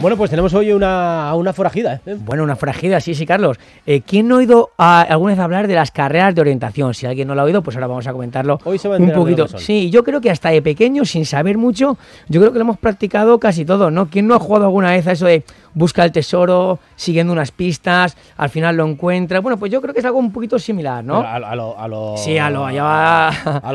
Bueno, pues tenemos hoy una, una forajida. ¿eh? Bueno, una forajida, sí, sí, Carlos. Eh, ¿Quién no ha oído alguna vez hablar de las carreras de orientación? Si alguien no lo ha oído, pues ahora vamos a comentarlo hoy un poquito. Sí, yo creo que hasta de pequeño, sin saber mucho, yo creo que lo hemos practicado casi todo. ¿no? ¿Quién no ha jugado alguna vez a eso de busca el tesoro siguiendo unas pistas, al final lo encuentra. Bueno, pues yo creo que es algo un poquito similar, ¿no? A, lo, a Sí, a lo,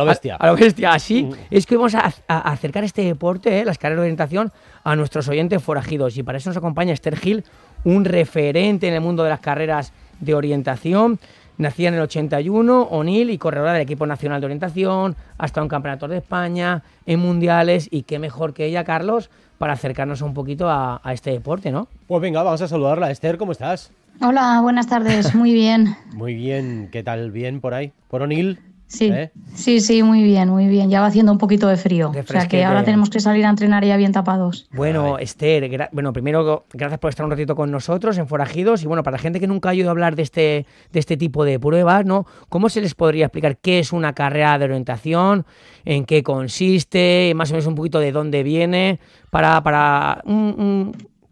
bestia. A, lo bestia, así. Mm. Es que vamos a, acercar este deporte, eh, las carreras de orientación, a nuestros oyentes forajidos. Y para eso nos acompaña Esther Gil, un referente en el mundo de las carreras de orientación. Nacida en el 81, O'Neill y corredora del equipo nacional de orientación, hasta un campeonato de España, en mundiales y qué mejor que ella, Carlos, para acercarnos un poquito a, este deporte, ¿no? Pues venga, vamos a saludarla. Esther, ¿cómo estás? Hola, buenas tardes, muy bien. Muy bien, ¿qué tal? ¿Bien por ahí? ¿Por O'Neill? Sí, ¿Eh? sí, sí, muy bien, muy bien. Ya va haciendo un poquito de frío. o sea que ahora tenemos que salir a entrenar ya bien tapados. Bueno, Esther, bueno, primero gracias por estar un ratito con nosotros en Forajidos. Y bueno, para la gente que nunca ha oído hablar de este, de este tipo de pruebas, ¿no? ¿Cómo se les podría explicar qué es una carrera de orientación? ¿En qué consiste? Más o menos un poquito de dónde viene. Para, para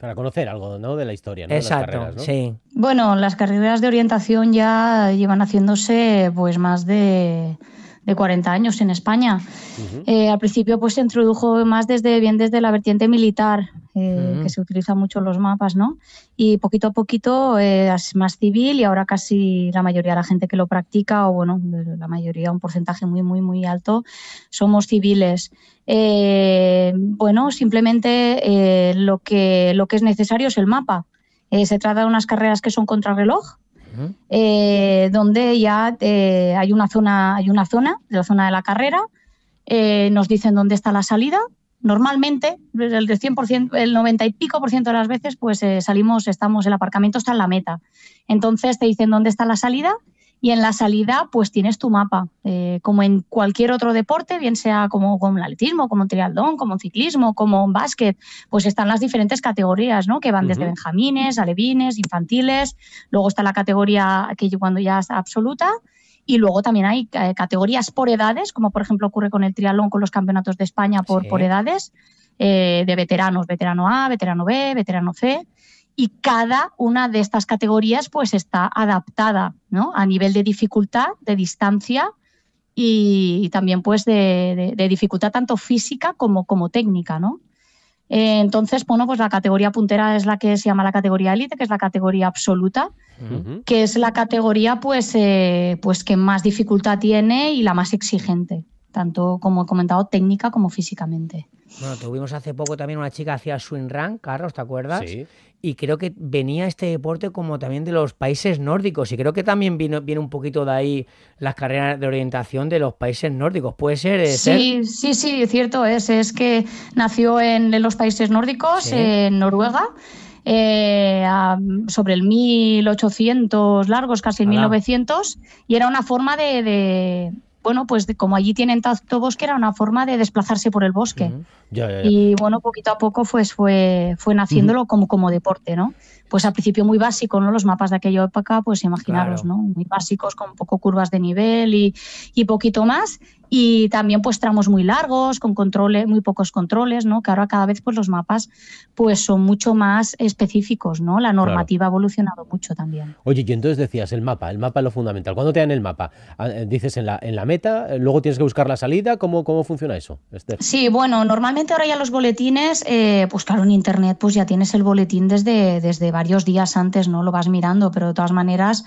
para conocer algo ¿no? de la historia, ¿no? las carreras, ¿no? sí. Bueno, las carreras de orientación ya llevan haciéndose pues más de de 40 años en España. Eh, al principio pues se introdujo más desde bien desde la vertiente militar, eh, que se utiliza mucho los mapas, ¿no? Y poquito a poquito eh, es más civil y ahora casi la mayoría de la gente que lo practica, o bueno, la mayoría, un porcentaje muy, muy, muy alto, somos civiles. bueno, simplemente lo, que, lo que es necesario es el mapa. se trata de unas carreras que son contrarreloj, eh, donde ya eh, hay una zona, hay una zona, la zona de la carrera, eh, nos dicen dónde está la salida. Normalmente, el 100%, el 90 y pico por ciento de las veces, pues salimos, estamos, el aparcamiento está en la meta. Entonces te dicen dónde está la salida y en la salida, pues tienes tu mapa, eh, como en cualquier otro deporte, bien sea como, con el atletismo, como triatlón, como ciclismo, como básquet, pues están las diferentes categorías, ¿no? Que van desde benjamines, alevines, infantiles, luego está la categoría que cuando ya es absoluta, y luego también hay eh, categorías por edades, como por ejemplo ocurre con el triatlón, con los campeonatos de España por, edades, eh, de veteranos, veterano A, veterano B, veterano C y cada una de estas categorías pues está adaptada a nivel de dificultad, de distancia y también pues de, dificultad tanto física como, como técnica. ¿no? Eh, entonces, bueno, pues la categoría puntera es la que se llama la categoría élite, que es la categoría absoluta, que es la categoría pues, eh, pues que más dificultad tiene y la más exigente tanto como he comentado técnica como físicamente. Bueno, tuvimos hace poco también una chica que hacía swing run, Carlos, ¿te acuerdas? Sí. Y creo que venía este deporte como también de los países nórdicos. Y creo que también vino, viene un poquito de ahí las carreras de orientación de los países nórdicos. ¿Puede ser? Eh, sí, sí, es cierto es. Es que nació en, los países nórdicos, en Noruega. Eh, sobre el 1800 largos, casi el 1900, y era una forma de bueno, pues como allí tienen tanto bosque, era una forma de desplazarse por el bosque. Y bueno, poquito a poco pues fue, fue naciéndolo como, como deporte, ¿no? pues al principio muy básico, ¿no? Los mapas de aquella época, pues imaginaros, ¿no? Muy básicos, con poco curvas de nivel y, y poquito más. Y también pues tramos muy largos, con controles, muy pocos controles, ¿no? Que ahora cada vez pues los mapas pues son mucho más específicos, ¿no? La normativa ha evolucionado mucho también. Oye, y entonces decías el mapa, el mapa es lo fundamental. ¿Cuándo te dan el mapa? Ah, eh, dices en la, en la meta, eh, luego tienes que buscar la salida, ¿cómo, cómo funciona eso? Este- sí, bueno, normalmente ahora ya los boletines, eh, pues claro, en internet pues ya tienes el boletín desde, desde varios varios días antes, ¿no? Lo vas mirando, pero de todas maneras,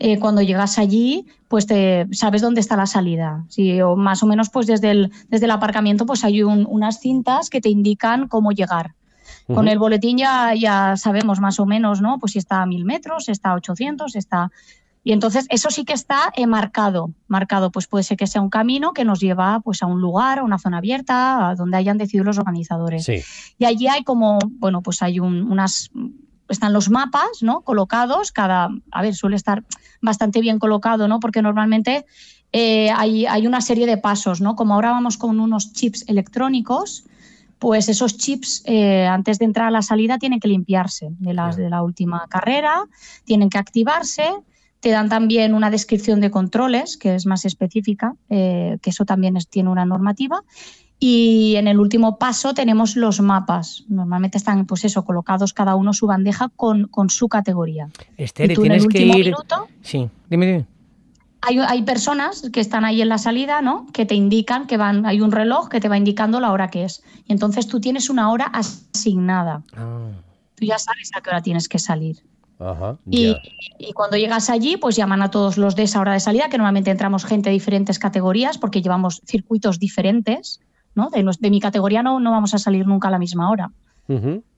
eh, cuando llegas allí, pues te, sabes dónde está la salida. si más o menos, pues desde el, desde el aparcamiento, pues hay unas cintas que te indican cómo llegar. Con el boletín ya, ya sabemos más o menos, ¿no? Pues si está a mil metros, está a 800, está... Y entonces eso sí que está eh, marcado, marcado, pues puede ser que sea un camino que nos lleva pues a un lugar, a una zona abierta, a donde hayan decidido los organizadores. Y allí hay como, bueno, pues hay unas están los mapas, ¿no? Colocados, cada, a ver, suele estar bastante bien colocado, ¿no? Porque normalmente eh, hay, una serie de pasos, ¿no? Como ahora vamos con unos chips electrónicos, pues esos chips eh, antes de entrar a la salida tienen que limpiarse de, las, de la última carrera, tienen que activarse, te dan también una descripción de controles, que es más específica, eh, que eso también tiene una normativa. Y en el último paso tenemos los mapas. Normalmente están, pues eso, colocados cada uno su bandeja con, su categoría. y tú en el que Minuto, sí, dime, Hay, personas que están ahí en la salida, ¿no? Que te indican que van, hay un reloj que te va indicando la hora que es. Y entonces tú tienes una hora asignada. Ah. Tú ya sabes a qué hora tienes que salir. Ajá, y, y, cuando llegas allí, pues llaman a todos los de esa hora de salida, que normalmente entramos gente de diferentes categorías porque llevamos circuitos diferentes. De, de mi categoría no, no vamos a salir nunca a la misma hora.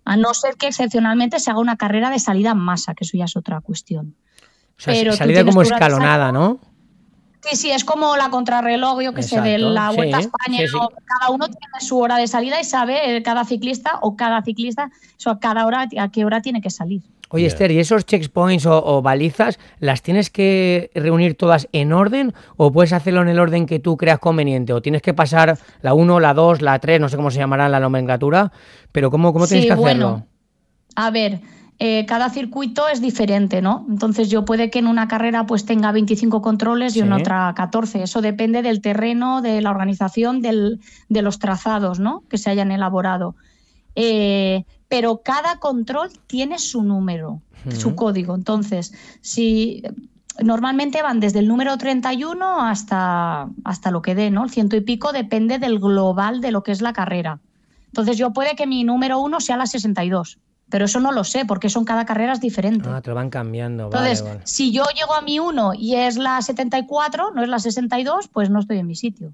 A no ser que excepcionalmente se haga una carrera de salida en masa, que eso ya es otra cuestión. salida como escalonada, ¿no? Sí, sí, es como la contrarreloj, yo que sé, de la Vuelta a España. Cada uno tiene su hora de salida y sabe eh, cada ciclista o cada ciclista, o cada hora, a qué hora tiene que salir. Oye, Esther, ¿y esos checkpoints o, balizas las tienes que reunir todas en orden o puedes hacerlo en el orden que tú creas conveniente? ¿O tienes que pasar la 1, la 2, la 3, no sé cómo se llamará la nomenclatura? Pero ¿cómo, cómo tienes sí, que bueno, A ver, eh, cada circuito es diferente, ¿no? Entonces yo puede que en una carrera pues tenga 25 controles y en otra 14. Eso depende del terreno, de la organización, de los trazados, ¿no? Que se hayan elaborado. Eh, pero cada control tiene su número, su código. Entonces, si normalmente van desde el número 31 hasta, hasta lo que dé, ¿no? El ciento y pico depende del global de lo que es la carrera. Entonces, yo puede que mi número uno sea la 62 pero eso no lo sé porque son cada carrera diferente. Ah, te lo van cambiando. Entonces, si yo llego a mi 1 y es la 74, no es la 62, pues no estoy en mi sitio.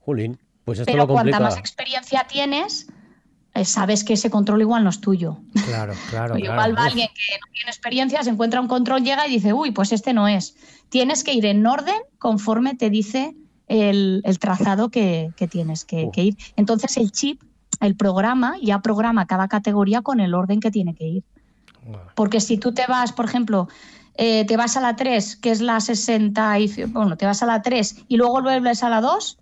Julín, pues esto pero lo complica. cuanta más experiencia tienes, eh, sabes que ese control igual no es tuyo. Claro, claro. igual va alguien que no tiene experiencia, se encuentra un control, llega y dice, uy, pues este no es. Tienes que ir en orden conforme te dice el, trazado que, tienes que, ir. Entonces el chip, el programa, ya programa cada categoría con el orden que tiene que ir. Porque si tú te vas, por ejemplo, eh, te vas a la 3, que es la 60, y, bueno, te vas a la 3 y luego vuelves a la 2,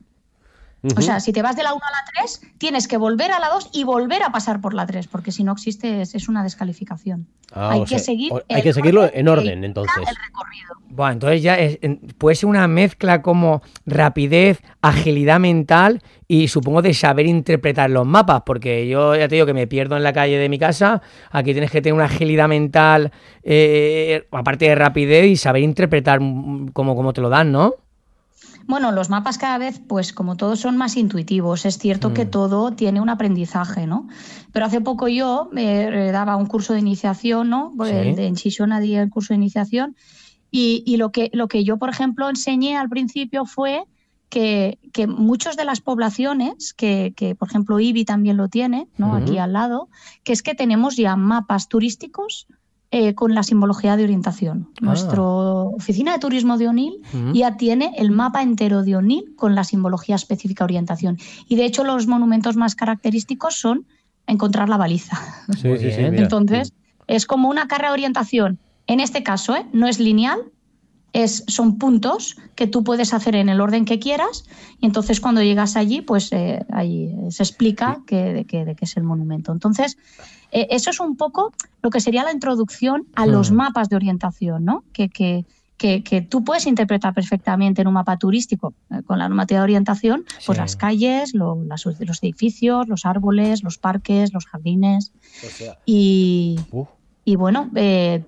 o sea, si te vas de la 1 a la 3, tienes que volver a la 2 y volver a pasar por la 3, porque si no existe es, una descalificación. Ah, hay, que seguir hay que seguirlo en orden, entonces. El recorrido. Bueno, entonces ya puede ser una mezcla como rapidez, agilidad mental y supongo de saber interpretar los mapas, porque yo ya te digo que me pierdo en la calle de mi casa, aquí tienes que tener una agilidad mental, eh, aparte de rapidez y saber interpretar mm, como, como te lo dan, ¿no? Bueno, los mapas cada vez, pues como todos son más intuitivos, es cierto que mm. todo tiene un aprendizaje, ¿no? Pero hace poco yo me eh, eh, daba un curso de iniciación, ¿no? De, pues, en di el curso de iniciación y, lo, que, lo que yo, por ejemplo, enseñé al principio fue que, que muchas de las poblaciones, que, por ejemplo Ibi también lo tiene, ¿no? Aquí al lado, que es que tenemos ya mapas turísticos eh, con la simbología de orientación. Ah. Nuestra oficina de turismo de Onil ya tiene el mapa entero de Onil con la simbología específica orientación. Y de hecho los monumentos más característicos son encontrar la baliza. Entonces es como una carrera de orientación. En este caso, ¿eh? no es lineal, son puntos que tú puedes hacer en el orden que quieras y entonces cuando llegas allí, pues eh, ahí se explica que, de, que, qué es el monumento. Entonces, eh, eso es un poco lo que sería la introducción a hmm. los mapas de orientación, ¿no? Que, tú puedes interpretar perfectamente en un mapa turístico eh, con la normativa de orientación, pues las calles, los edificios, los árboles, los parques, los jardines. Uh. y, bueno,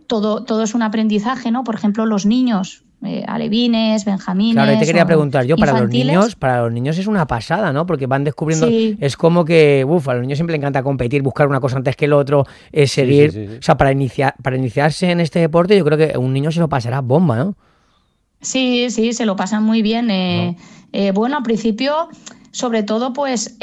todo, todo es un aprendizaje, ¿no? Por ejemplo, los niños eh, alevines, benjamines. Claro, y te quería preguntar yo, para los niños, para los niños es una pasada, ¿no? Porque van descubriendo, es como que, uff, a los niños siempre les encanta competir, buscar una cosa antes que el otro, eh, seguir, o sea, para iniciar, para iniciarse en este deporte, yo creo que un niño se lo pasará bomba, ¿no? Sí, sí, se lo pasan muy bien. Eh, eh, bueno, al principio, sobre todo, pues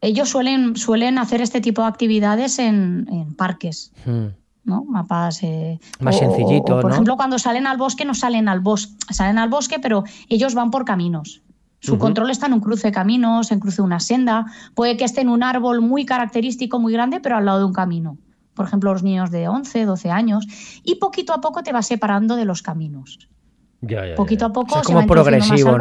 ellos suelen, suelen hacer este tipo de actividades en, parques. Hmm. ¿no? Mapas eh, más sencillito. por ejemplo, cuando salen al bosque, no salen al bosque, salen al bosque, pero ellos van por caminos. Su control está en un cruce de caminos, en cruce de una senda. Puede que esté en un árbol muy característico, muy grande, pero al lado de un camino. Por ejemplo, los niños de 11, 12 años. Y poquito a poco te vas separando de los caminos. poquito a poco como progresivo,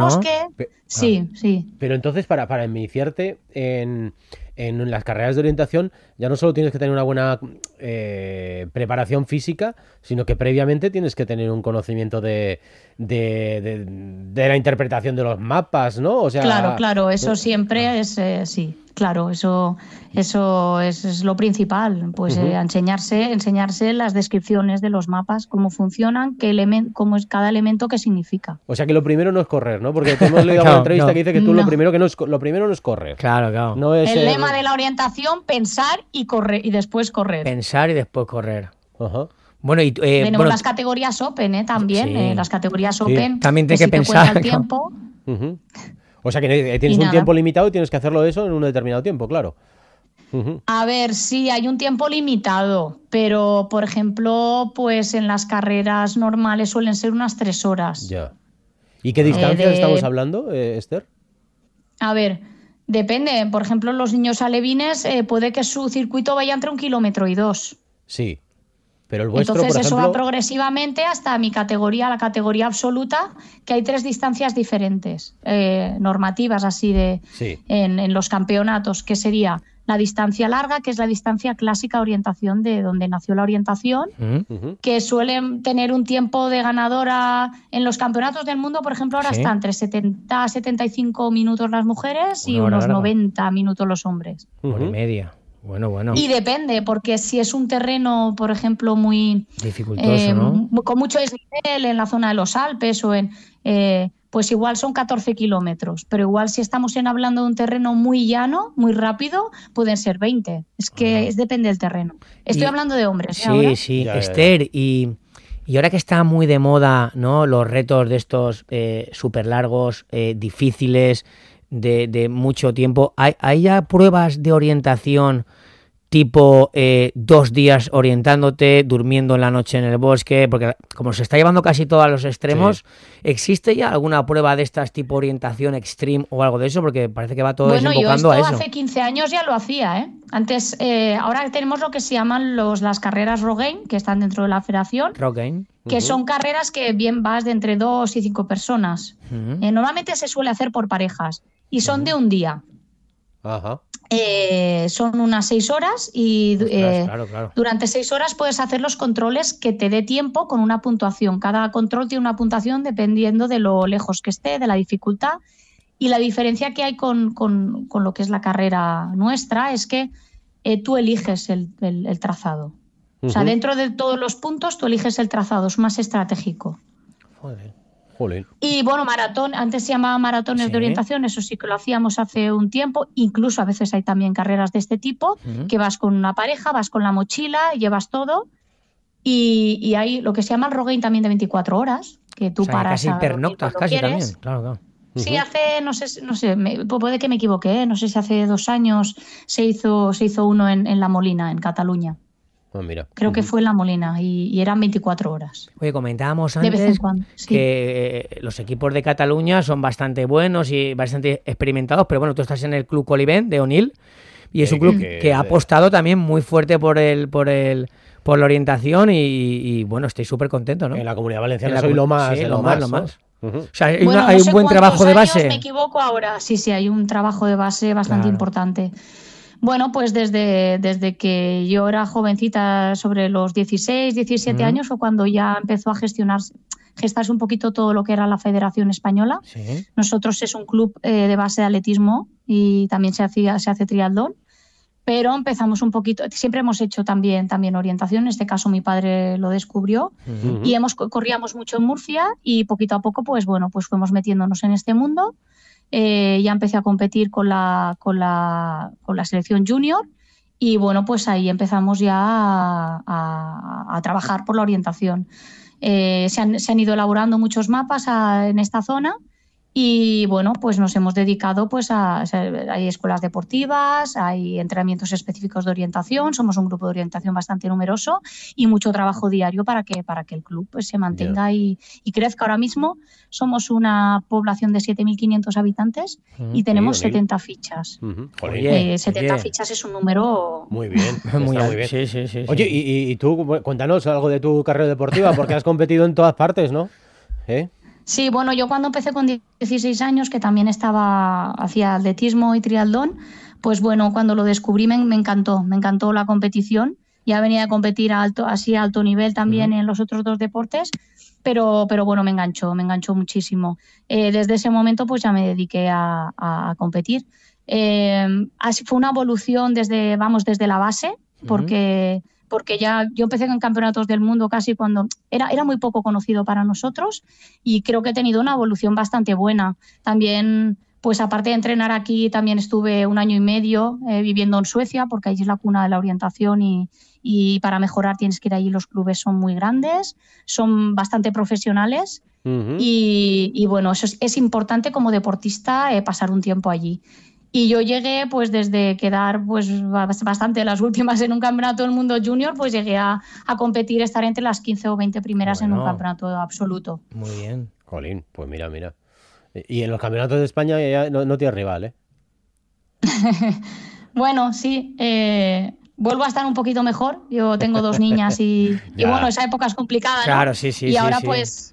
Sí, sí. Pero entonces, para, iniciarte en, las carreras de orientación, ya no solo tienes que tener una buena eh, preparación física, sino que previamente tienes que tener un conocimiento de, de, de, la interpretación de los mapas, ¿no? O sea, claro, claro, eso eh, siempre es eh, sí. Claro, eso, eso es, lo principal, pues enseñarse, enseñarse las descripciones de los mapas, cómo funcionan, qué cómo es cada elemento, qué significa. O sea que lo primero no es correr, ¿no? Porque entrevista que dice que tú lo primero que no es lo primero es correr. Claro, claro. el, lema de la orientación, pensar y correr y después correr. Pensar y después correr. Bueno, y eh, bueno, las categorías Open, eh, también, eh, las categorías Open. También tienes que, pensar. el tiempo. O sea que eh, tienes un tiempo limitado y tienes que hacerlo eso en un determinado tiempo, claro. A ver, sí, hay un tiempo limitado, pero por ejemplo, pues en las carreras normales suelen ser unas tres horas. Ya. ¿Y qué eh, distancias estamos hablando, eh, Esther? A ver, depende. Por ejemplo, los niños alevines eh, puede que su circuito vaya entre un kilómetro y dos. Sí. Pero el vuestro, Entonces eso va progresivamente hasta mi categoría, la categoría absoluta, que hay tres distancias diferentes, normativas así de en, en los campeonatos, que sería la distancia larga, que es la distancia clásica orientación de donde nació la orientación, que suelen tener un tiempo de ganadora en los campeonatos del mundo, por ejemplo, ahora están está entre 70 75 minutos las mujeres y unos 90 minutos los hombres. Por y media. Bueno, bueno. Y depende, porque si es un terreno, por ejemplo, muy dificultoso, eh, ¿no? con mucho desnivel en la zona de los Alpes o en eh, pues igual son 14 kilómetros, pero igual si estamos en hablando de un terreno muy llano, muy rápido, pueden ser 20. Es que es, depende del terreno. Estoy hablando de hombres. ¿eh, sí, sí, Esther, Y, ahora que está muy de moda ¿no? los retos de estos eh, súper largos, eh, difíciles, de, de, mucho tiempo, ¿hay, ¿hay ya pruebas de orientación? tipo eh, dos días orientándote, durmiendo en la noche en el bosque, porque como se está llevando casi todo a los extremos, ¿existe ya alguna prueba de estas tipo orientación extreme o algo de eso? Porque parece que va todo bueno, yo esto Hace 15 años ya lo hacía, ¿eh? Antes, eh, ahora tenemos lo que se llaman los, las carreras Rogaine, que están dentro de la federación. Rogaine. Que son carreras que bien vas de entre dos y cinco personas. Eh, normalmente se suele hacer por parejas y son de un día. Ajá. Eh, son unas seis horas y eh, durante seis horas puedes hacer los controles que te dé tiempo con una puntuación. Cada control tiene una puntuación dependiendo de lo lejos que esté, de la dificultad. Y la diferencia que hay con, lo que es la carrera nuestra es que eh, tú eliges el, trazado. O sea, dentro de todos los puntos tú eliges el trazado, es más estratégico. Joder. Y bueno, maratón, antes se llamaba maratones de orientación, eso sí que lo hacíamos hace un tiempo, incluso a veces hay también carreras de este tipo, que vas con una pareja, vas con la mochila, llevas todo, y, y hay lo que se llama el rogaine también de 24 horas, que tú paras. Casi pernoctas, casi también, claro, Sí, hace, no sé, no sé puede que me equivoqué, ¿eh? no sé si hace dos años se hizo, se hizo uno en, en La Molina, en Cataluña. Ah, Creo que fue en La Molina y, eran 24 horas. Oye, comentábamos antes que eh, los equipos de Cataluña son bastante buenos y bastante experimentados, pero bueno, tú estás en el Club Colibén de O'Neill y es un club que, ha apostado también muy fuerte por el por el por la orientación y, bueno, estoy súper contento, ¿no? En la Comunidad Valenciana soy lo eh, más, lo, más, O sea, hay, un buen trabajo de base. me equivoco ahora. Sí, sí, hay un trabajo de base bastante importante. Bueno, pues desde, desde que yo era jovencita, sobre los 16, 17 años, o cuando ya empezó a gestionarse, gestarse un poquito todo lo que era la Federación Española. Nosotros es un club eh, de base de atletismo y también se, hacía, se hace triatlón, pero empezamos un poquito, siempre hemos hecho también, también orientación, en este caso mi padre lo descubrió, y hemos, corríamos mucho en Murcia y poquito a poco, pues bueno, pues fuimos metiéndonos en este mundo eh, ya empecé a competir con la, con la, con la selección junior y bueno, pues ahí empezamos ya a, trabajar por la orientación. Eh, se, han, ido elaborando muchos mapas en esta zona y bueno, pues nos hemos dedicado pues a, hay escuelas deportivas, hay entrenamientos específicos de orientación, somos un grupo de orientación bastante numeroso y mucho trabajo diario para que, para que el club pues, se mantenga y, crezca. Ahora mismo somos una población de 7.500 habitantes y tenemos 70 fichas. 70 eh, fichas es un número... Muy bien, muy, bien. Oye, y, tú cuéntanos algo de tu carrera deportiva porque has competido en todas partes, ¿no? ¿Eh? Sí, bueno, yo cuando empecé con 16 años, que también estaba hacía atletismo y triatlón, pues bueno, cuando lo descubrí me, encantó, me encantó la competición. Ya venía a competir a alto, así a alto nivel también en los otros dos deportes, pero, pero bueno, me enganchó, me enganchó muchísimo. Eh, desde ese momento pues ya me dediqué a, a, competir. Eh, así fue una evolución desde, vamos, desde la base, porque porque ya yo empecé en campeonatos del mundo casi cuando era, era muy poco conocido para nosotros y creo que he tenido una evolución bastante buena. También pues aparte de entrenar aquí, también estuve un año y medio eh, viviendo en Suecia, porque allí es la cuna de la orientación y, y, para mejorar tienes que ir allí. Los clubes son muy grandes, son bastante profesionales y, bueno, eso es, importante como deportista eh, pasar un tiempo allí. Y yo llegué, pues desde quedar pues, bastante las últimas en un campeonato del mundo junior, pues llegué a, a competir, estar entre las 15 o 20 primeras en un campeonato absoluto. Muy bien. Colín, pues mira, mira. Y en los campeonatos de España ya no, tienes rival, ¿eh? bueno, sí. Eh, vuelvo a estar un poquito mejor. Yo tengo dos niñas y, y bueno, esa época es complicada. Claro, sí, sí. Y ahora pues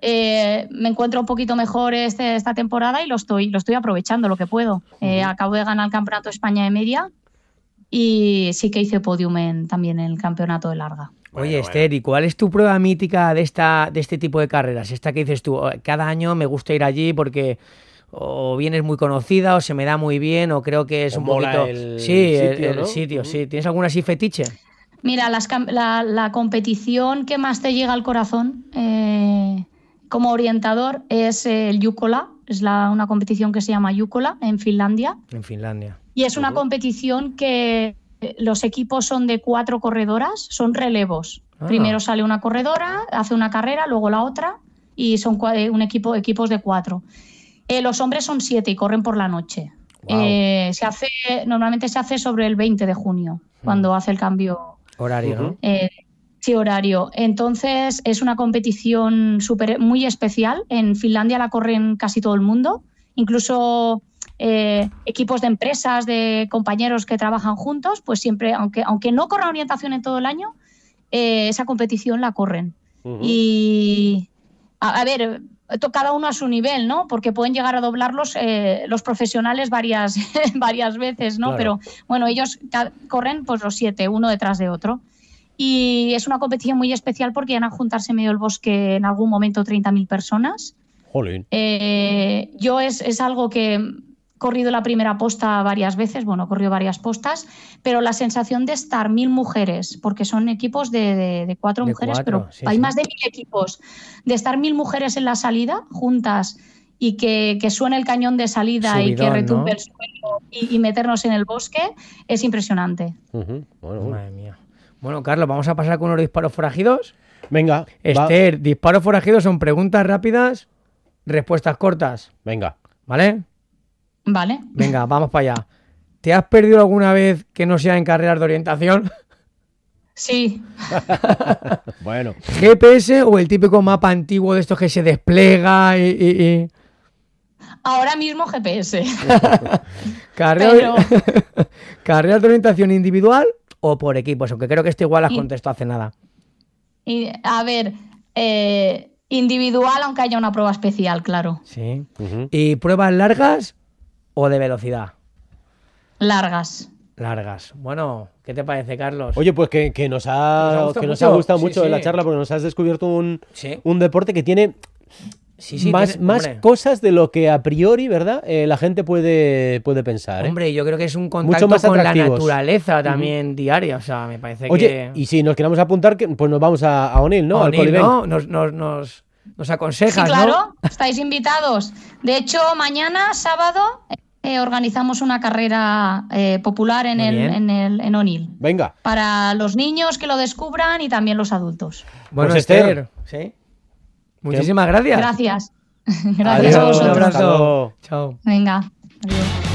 eh, me encuentro un poquito mejor este, esta temporada y lo estoy, lo estoy aprovechando lo que puedo. Eh, acabo de ganar el Campeonato España de Media y sí que hice podium en, también en el Campeonato de Larga. Oye, Esther, ¿y cuál es tu prueba mítica de, esta, de este tipo de carreras? Esta que dices tú, oh, cada año me gusta ir allí porque o vienes muy conocida o se me da muy bien o creo que es un poquito... sí, el, sitio, sí. ¿Tienes alguna así fetiche? Mira, la, la, competición que más te llega al corazón eh, como orientador es el Yukola, es una competición que se llama Yukola en Finlandia. En Finlandia. Y es una competición que los equipos son de cuatro corredoras, son relevos. Ah. Primero sale una corredora, hace una carrera, luego la otra y son eh, un equipo, equipos de cuatro. Eh, los hombres son siete y corren por la noche. Eh, se hace, normalmente se hace sobre el 20 de junio, cuando mm. hace el cambio horario. Este horario. Entonces es una competición super, muy especial. En Finlandia la corren casi todo el mundo, incluso eh, equipos de empresas, de compañeros que trabajan juntos, pues siempre, aunque, aunque no corra orientación en todo el año, eh, esa competición la corren. Y a, ver, cada uno a su nivel, ¿no? Porque pueden llegar a doblarlos eh, los profesionales varias, varias veces, ¿no? Pero bueno, ellos corren pues los siete, uno detrás de otro. Y es una competición muy especial porque van a juntarse en medio del bosque en algún momento 30.000 personas. Eh, yo es, algo que he corrido la primera posta varias veces, bueno, he corrido varias postas, pero la sensación de estar mil mujeres, porque son equipos de, cuatro mujeres, pero hay más de mil equipos, de estar mil mujeres en la salida juntas y que, suene el cañón de salida y que retumbe el suelo y, meternos en el bosque, es impresionante. Madre mía. Bueno, Carlos, vamos a pasar con unos disparos forajidos. Venga. Esther, disparos forajidos son preguntas rápidas, respuestas cortas. Venga. ¿Vale? Vale. Venga, vamos para allá. ¿Te has perdido alguna vez que no sea en carreras de orientación? Sí. bueno. ¿GPS o el típico mapa antiguo de estos que se despliega y... Ahora mismo GPS. ¿Carreras de orientación individual o por equipos? Aunque creo que esto igual has contestado hace nada. Y, a ver, eh, individual, aunque haya una prueba especial, claro. Sí. ¿Y pruebas largas o de velocidad? Largas. Largas. Bueno, ¿qué te parece, Carlos? Oye, pues que, nos, ha, nos ha gustado mucho la charla porque nos has descubierto un, un deporte que tiene más, cosas de lo que a priori, ¿verdad? Eh, la gente puede, puede pensar. ¿eh? Hombre, yo creo que es un contacto Mucho con la naturaleza también diaria. O sea, me parece Oye, Y si nos queremos apuntar, pues nos vamos a, Onil ¿no? ¿no? Nos, nos, Sí, claro, estáis invitados. De hecho, mañana, sábado, eh, organizamos una carrera popular en, el, en, el, en O'Neill. Venga. Para los niños que lo descubran y también los adultos. Bueno, pues Esther, ¿sí? Muchísimas gracias. Gracias. Gracias a vosotros. Un abrazo. Chao. Venga. Adiós.